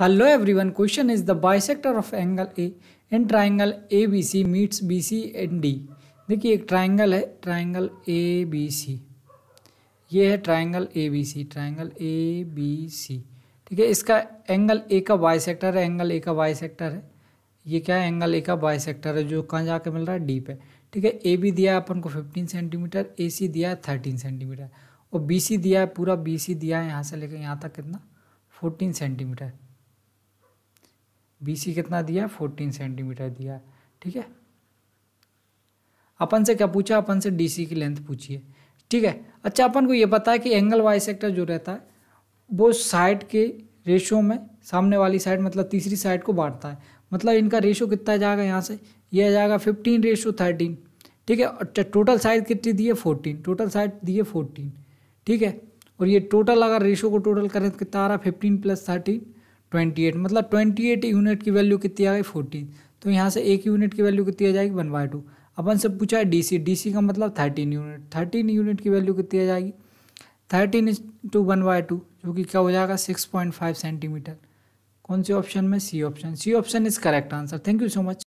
hello question is the bisector of angle A in triangle A B C meets B C and D देखिए एक triangle है triangle A B C ये है triangle A B C triangle A B C ठीक है इसका angle A का bisector है एंगल ए का बाई सेक्टर है ये क्या है एंगल ए का बाई सेक्टर है जो कहाँ जाके मिल रहा है डी पे ठीक है ए बी दिया है अपन को फिफ्टीन सेंटीमीटर ए सी दिया है थर्टीन सेंटीमीटर और बी सी दिया है पूरा बी सी दिया है यहाँ से लेकर यहाँ तक कितना फोर्टीन सेंटीमीटर बी सी कितना दिया फोर्टीन सेंटीमीटर दिया ठीक है अपन से क्या पूछा अपन से डी सी की लेंथ पूछिए ठीक है अच्छा अपन को ये पता है कि एंगल वाई सेक्टर जो रहता है वो साइड के रेशो में सामने वाली साइड मतलब तीसरी साइड को बांटता है मतलब इनका रेशो कितना जाएगा यहाँ से ये आ जाएगा फिफ्टीन रेशो थर्टीन ठीक है अच्छा टोटल साइज कितनी दी है फोर्टीन टोटल साइज दिए फोर्टीन ठीक है और ये टोटल अगर रेशो को टोटल करें तो कितना आ रहा है fifteen plus thirteen twenty eight मतलब ट्वेंटी एट यूनिट की वैल्यू कितनी आ गई फोर्टीन तो यहाँ से एक यूनिट की वैल्यू कितनी आ जाएगी वन बाई टू अपन से पूछा है डी सी डी सी का मतलब थर्टीन यूनिट थर्टीन यूनिट की वैल्यू कितनी आ जाएगी thirteen two one by two जो कि क्या हो जाएगा सिक्स पॉइंट फाइव सेंटीमीटर कौन से ऑप्शन में C option C option is correct answer thank you so much